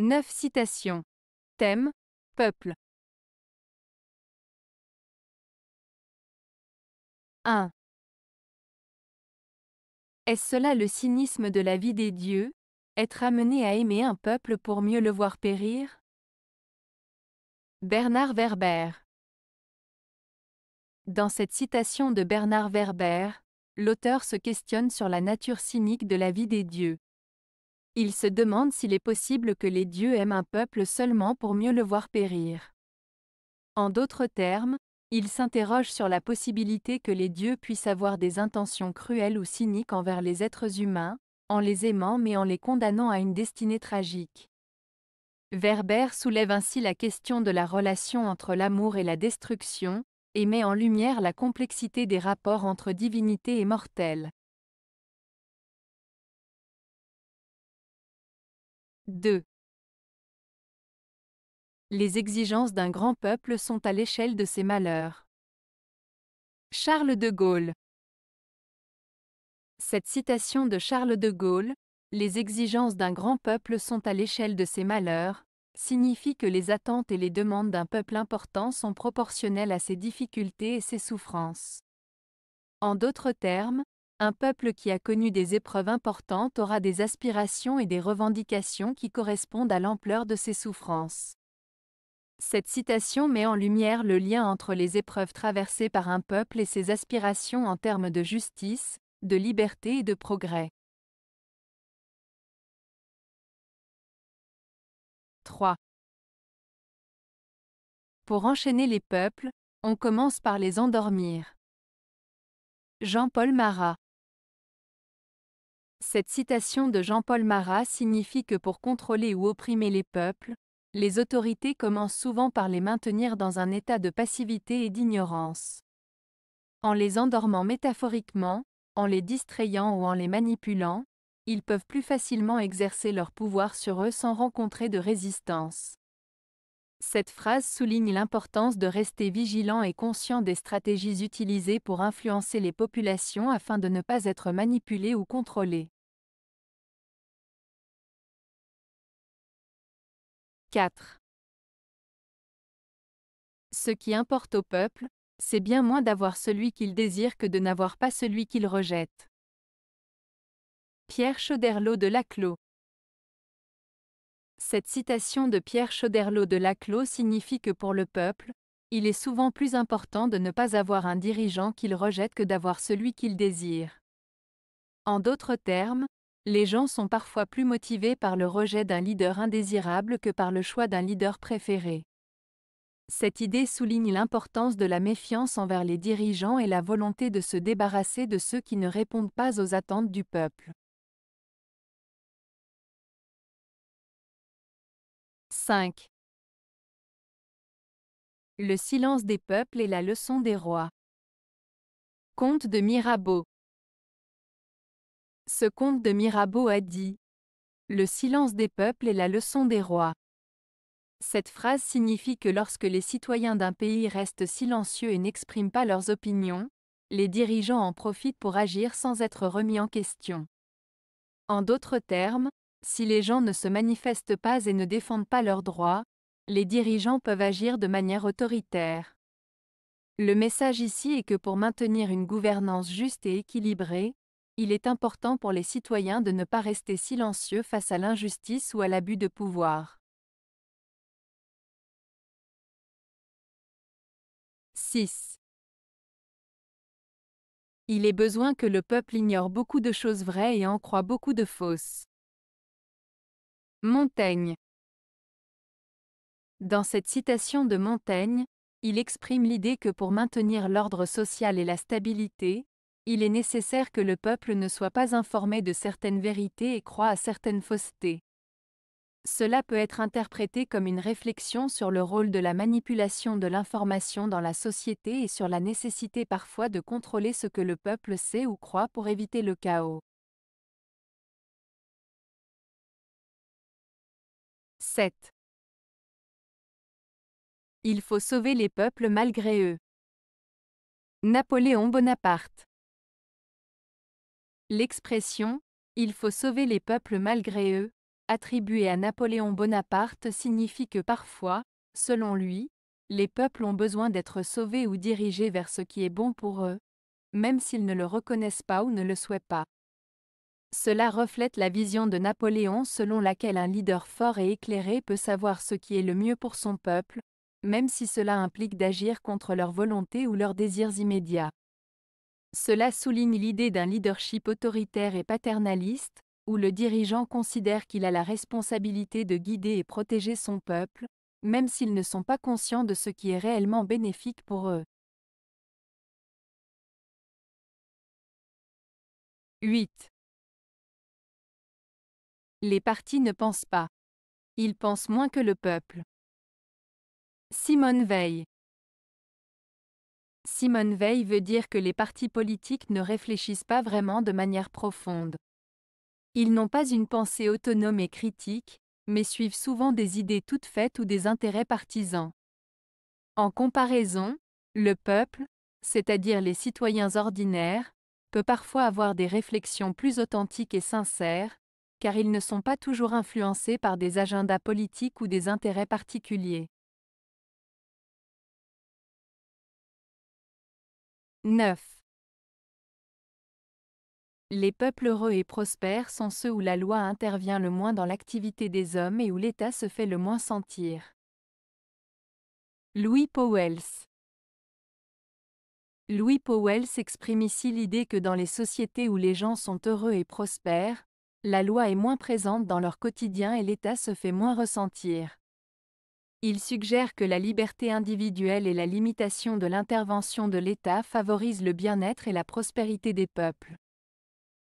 9 citations. Thème Peuple. 1. Est-ce cela le cynisme de la vie des dieux Être amené à aimer un peuple pour mieux le voir périr Bernard Werber. Dans cette citation de Bernard Werber, l'auteur se questionne sur la nature cynique de la vie des dieux. Il se demande s'il est possible que les dieux aiment un peuple seulement pour mieux le voir périr. En d'autres termes, il s'interroge sur la possibilité que les dieux puissent avoir des intentions cruelles ou cyniques envers les êtres humains, en les aimant mais en les condamnant à une destinée tragique. Werber soulève ainsi la question de la relation entre l'amour et la destruction, et met en lumière la complexité des rapports entre divinité et mortelle. 2. Les exigences d'un grand peuple sont à l'échelle de ses malheurs. Charles de Gaulle Cette citation de Charles de Gaulle, Les exigences d'un grand peuple sont à l'échelle de ses malheurs, signifie que les attentes et les demandes d'un peuple important sont proportionnelles à ses difficultés et ses souffrances. En d'autres termes, un peuple qui a connu des épreuves importantes aura des aspirations et des revendications qui correspondent à l'ampleur de ses souffrances. Cette citation met en lumière le lien entre les épreuves traversées par un peuple et ses aspirations en termes de justice, de liberté et de progrès. 3. Pour enchaîner les peuples, on commence par les endormir. Jean-Paul Marat cette citation de Jean-Paul Marat signifie que pour contrôler ou opprimer les peuples, les autorités commencent souvent par les maintenir dans un état de passivité et d'ignorance. En les endormant métaphoriquement, en les distrayant ou en les manipulant, ils peuvent plus facilement exercer leur pouvoir sur eux sans rencontrer de résistance. Cette phrase souligne l'importance de rester vigilant et conscient des stratégies utilisées pour influencer les populations afin de ne pas être manipulé ou contrôlé. 4. Ce qui importe au peuple, c'est bien moins d'avoir celui qu'il désire que de n'avoir pas celui qu'il rejette. Pierre Chauderlot de Laclos cette citation de Pierre Chauderlot de Laclos signifie que pour le peuple, il est souvent plus important de ne pas avoir un dirigeant qu'il rejette que d'avoir celui qu'il désire. En d'autres termes, les gens sont parfois plus motivés par le rejet d'un leader indésirable que par le choix d'un leader préféré. Cette idée souligne l'importance de la méfiance envers les dirigeants et la volonté de se débarrasser de ceux qui ne répondent pas aux attentes du peuple. 5. Le silence des peuples est la leçon des rois. Conte de Mirabeau. Ce conte de Mirabeau a dit Le silence des peuples est la leçon des rois. Cette phrase signifie que lorsque les citoyens d'un pays restent silencieux et n'expriment pas leurs opinions, les dirigeants en profitent pour agir sans être remis en question. En d'autres termes, si les gens ne se manifestent pas et ne défendent pas leurs droits, les dirigeants peuvent agir de manière autoritaire. Le message ici est que pour maintenir une gouvernance juste et équilibrée, il est important pour les citoyens de ne pas rester silencieux face à l'injustice ou à l'abus de pouvoir. 6. Il est besoin que le peuple ignore beaucoup de choses vraies et en croit beaucoup de fausses. Montaigne. Dans cette citation de Montaigne, il exprime l'idée que pour maintenir l'ordre social et la stabilité, il est nécessaire que le peuple ne soit pas informé de certaines vérités et croit à certaines faussetés. Cela peut être interprété comme une réflexion sur le rôle de la manipulation de l'information dans la société et sur la nécessité parfois de contrôler ce que le peuple sait ou croit pour éviter le chaos. 7. Il faut sauver les peuples malgré eux. Napoléon Bonaparte. L'expression Il faut sauver les peuples malgré eux, attribuée à Napoléon Bonaparte, signifie que parfois, selon lui, les peuples ont besoin d'être sauvés ou dirigés vers ce qui est bon pour eux, même s'ils ne le reconnaissent pas ou ne le souhaitent pas. Cela reflète la vision de Napoléon selon laquelle un leader fort et éclairé peut savoir ce qui est le mieux pour son peuple, même si cela implique d'agir contre leur volonté ou leurs désirs immédiats. Cela souligne l'idée d'un leadership autoritaire et paternaliste, où le dirigeant considère qu'il a la responsabilité de guider et protéger son peuple, même s'ils ne sont pas conscients de ce qui est réellement bénéfique pour eux. 8. Les partis ne pensent pas. Ils pensent moins que le peuple. Simone Veil Simone Veil veut dire que les partis politiques ne réfléchissent pas vraiment de manière profonde. Ils n'ont pas une pensée autonome et critique, mais suivent souvent des idées toutes faites ou des intérêts partisans. En comparaison, le peuple, c'est-à-dire les citoyens ordinaires, peut parfois avoir des réflexions plus authentiques et sincères, car ils ne sont pas toujours influencés par des agendas politiques ou des intérêts particuliers. 9. Les peuples heureux et prospères sont ceux où la loi intervient le moins dans l'activité des hommes et où l'État se fait le moins sentir. Louis Powells Louis Powell s'exprime ici l'idée que dans les sociétés où les gens sont heureux et prospères, la loi est moins présente dans leur quotidien et l'État se fait moins ressentir. Il suggère que la liberté individuelle et la limitation de l'intervention de l'État favorisent le bien-être et la prospérité des peuples.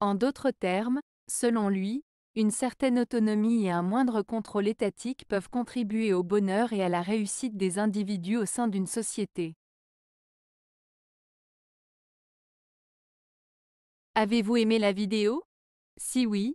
En d'autres termes, selon lui, une certaine autonomie et un moindre contrôle étatique peuvent contribuer au bonheur et à la réussite des individus au sein d'une société. Avez-vous aimé la vidéo Si oui,